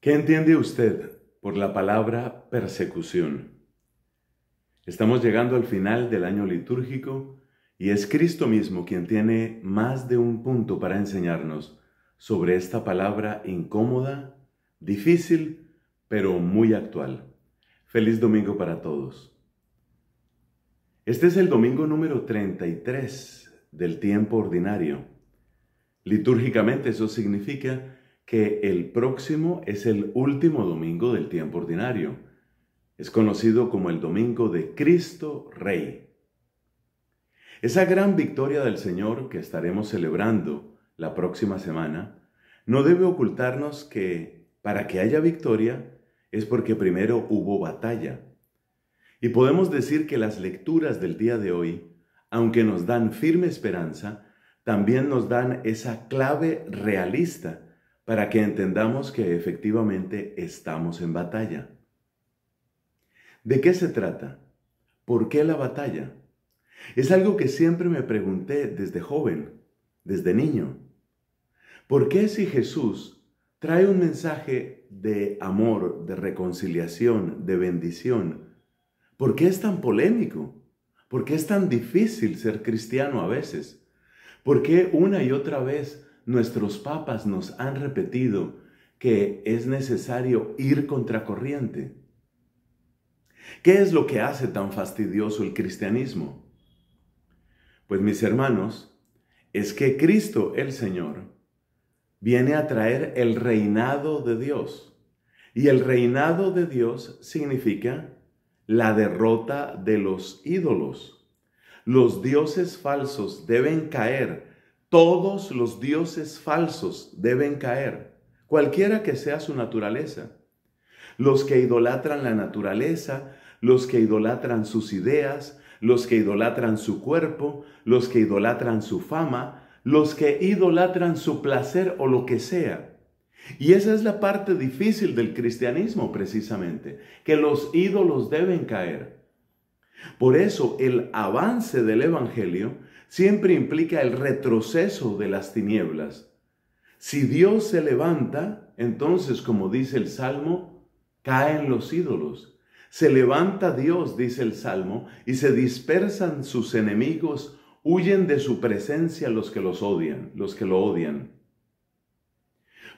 ¿Qué entiende usted por la palabra persecución? Estamos llegando al final del año litúrgico y es Cristo mismo quien tiene más de un punto para enseñarnos sobre esta palabra incómoda, difícil, pero muy actual. Feliz domingo para todos. Este es el domingo número 33 del tiempo ordinario. Litúrgicamente eso significa que el próximo es el último domingo del tiempo ordinario. Es conocido como el domingo de Cristo Rey. Esa gran victoria del Señor que estaremos celebrando la próxima semana no debe ocultarnos que para que haya victoria es porque primero hubo batalla. Y podemos decir que las lecturas del día de hoy, aunque nos dan firme esperanza, también nos dan esa clave realista para que entendamos que efectivamente estamos en batalla. ¿De qué se trata? ¿Por qué la batalla? Es algo que siempre me pregunté desde joven, desde niño. ¿Por qué si Jesús trae un mensaje de amor, de reconciliación, de bendición, por qué es tan polémico? ¿Por qué es tan difícil ser cristiano a veces? ¿Por qué una y otra vez nuestros papas nos han repetido que es necesario ir contracorriente. ¿Qué es lo que hace tan fastidioso el cristianismo? Pues mis hermanos, es que Cristo el Señor viene a traer el reinado de Dios. Y el reinado de Dios significa la derrota de los ídolos. Los dioses falsos deben caer todos los dioses falsos deben caer, cualquiera que sea su naturaleza. Los que idolatran la naturaleza, los que idolatran sus ideas, los que idolatran su cuerpo, los que idolatran su fama, los que idolatran su placer o lo que sea. Y esa es la parte difícil del cristianismo precisamente, que los ídolos deben caer. Por eso el avance del Evangelio siempre implica el retroceso de las tinieblas. Si Dios se levanta, entonces, como dice el Salmo, caen los ídolos. Se levanta Dios, dice el Salmo, y se dispersan sus enemigos, huyen de su presencia los que los odian, los que lo odian.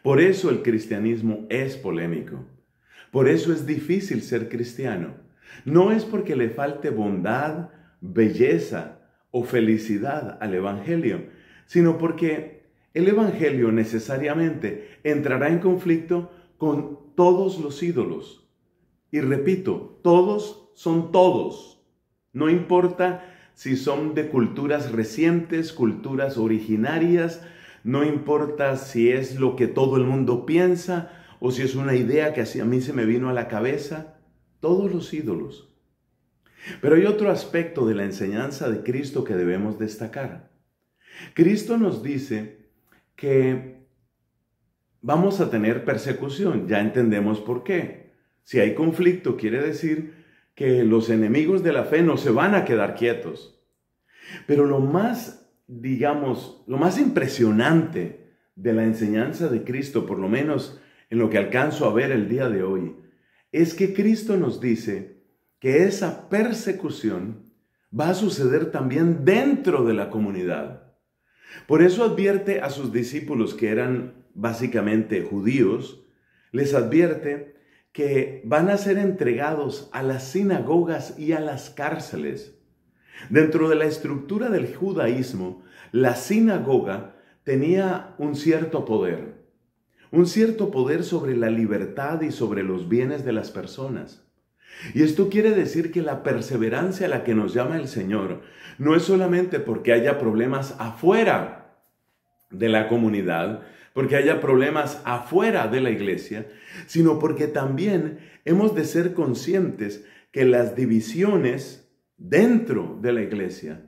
Por eso el cristianismo es polémico. Por eso es difícil ser cristiano no es porque le falte bondad, belleza o felicidad al Evangelio, sino porque el Evangelio necesariamente entrará en conflicto con todos los ídolos. Y repito, todos son todos. No importa si son de culturas recientes, culturas originarias, no importa si es lo que todo el mundo piensa o si es una idea que a mí se me vino a la cabeza todos los ídolos. Pero hay otro aspecto de la enseñanza de Cristo que debemos destacar. Cristo nos dice que vamos a tener persecución, ya entendemos por qué. Si hay conflicto, quiere decir que los enemigos de la fe no se van a quedar quietos. Pero lo más, digamos, lo más impresionante de la enseñanza de Cristo, por lo menos en lo que alcanzo a ver el día de hoy, es que Cristo nos dice que esa persecución va a suceder también dentro de la comunidad. Por eso advierte a sus discípulos que eran básicamente judíos, les advierte que van a ser entregados a las sinagogas y a las cárceles. Dentro de la estructura del judaísmo, la sinagoga tenía un cierto poder un cierto poder sobre la libertad y sobre los bienes de las personas. Y esto quiere decir que la perseverancia a la que nos llama el Señor no es solamente porque haya problemas afuera de la comunidad, porque haya problemas afuera de la iglesia, sino porque también hemos de ser conscientes que las divisiones dentro de la iglesia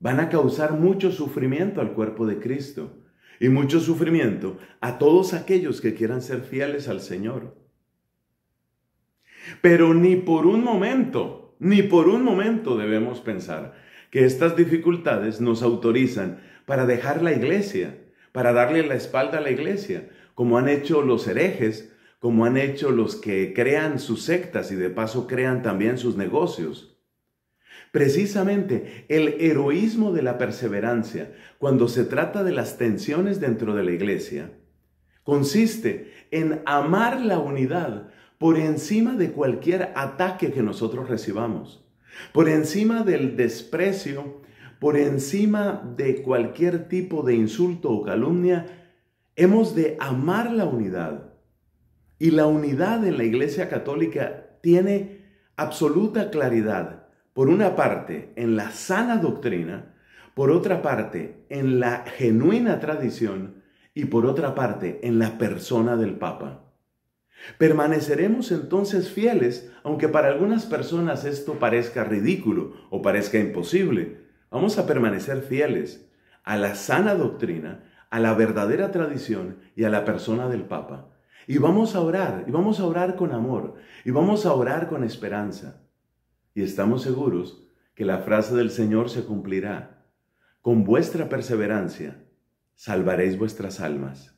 van a causar mucho sufrimiento al cuerpo de Cristo y mucho sufrimiento a todos aquellos que quieran ser fieles al Señor. Pero ni por un momento, ni por un momento debemos pensar que estas dificultades nos autorizan para dejar la iglesia, para darle la espalda a la iglesia, como han hecho los herejes, como han hecho los que crean sus sectas y de paso crean también sus negocios. Precisamente el heroísmo de la perseverancia, cuando se trata de las tensiones dentro de la iglesia, consiste en amar la unidad por encima de cualquier ataque que nosotros recibamos, por encima del desprecio, por encima de cualquier tipo de insulto o calumnia, hemos de amar la unidad. Y la unidad en la Iglesia Católica tiene absoluta claridad por una parte, en la sana doctrina, por otra parte, en la genuina tradición y por otra parte, en la persona del Papa. Permaneceremos entonces fieles, aunque para algunas personas esto parezca ridículo o parezca imposible. Vamos a permanecer fieles a la sana doctrina, a la verdadera tradición y a la persona del Papa. Y vamos a orar, y vamos a orar con amor, y vamos a orar con esperanza y estamos seguros que la frase del Señor se cumplirá. Con vuestra perseverancia salvaréis vuestras almas.